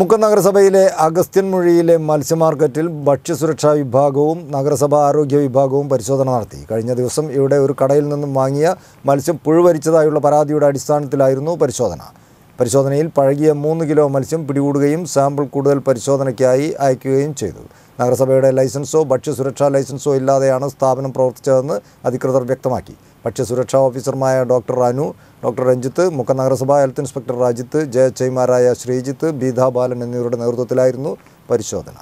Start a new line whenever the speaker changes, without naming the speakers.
മുക്കം നഗരസഭയിലെ അഗസ്ത്യൻ മൊഴിയിലെ മത്സ്യ മാർക്കറ്റിൽ ഭക്ഷ്യസുരക്ഷാ വിഭാഗവും നഗരസഭാ ആരോഗ്യ വിഭാഗവും പരിശോധന നടത്തി കഴിഞ്ഞ ദിവസം ഇവിടെ ഒരു കടയിൽ നിന്നും വാങ്ങിയ മത്സ്യം പുഴുവരിച്ചതായുള്ള പരാതിയുടെ അടിസ്ഥാനത്തിലായിരുന്നു പരിശോധന പരിശോധനയിൽ പഴകിയ മൂന്ന് കിലോ മത്സ്യം പിടികൂടുകയും സാമ്പിൾ കൂടുതൽ പരിശോധനയ്ക്കായി അയക്കുകയും ചെയ്തു നഗരസഭയുടെ ലൈസൻസോ ഭക്ഷ്യസുരക്ഷാ ലൈസൻസോ ഇല്ലാതെയാണ് സ്ഥാപനം പ്രവർത്തിച്ചതെന്ന് അധികൃതർ വ്യക്തമാക്കി ഭക്ഷ്യസുരക്ഷാ ഓഫീസർമാര ഡോക്ടർ അനു ഡോക്ടർ രഞ്ജിത്ത് മുഖ നഗരസഭാ health inspector Rajith J H Sreejith Beetha Balan എന്നിവരുടെ നേതൃത്വത്തിലായിരുന്നു പരിശോധന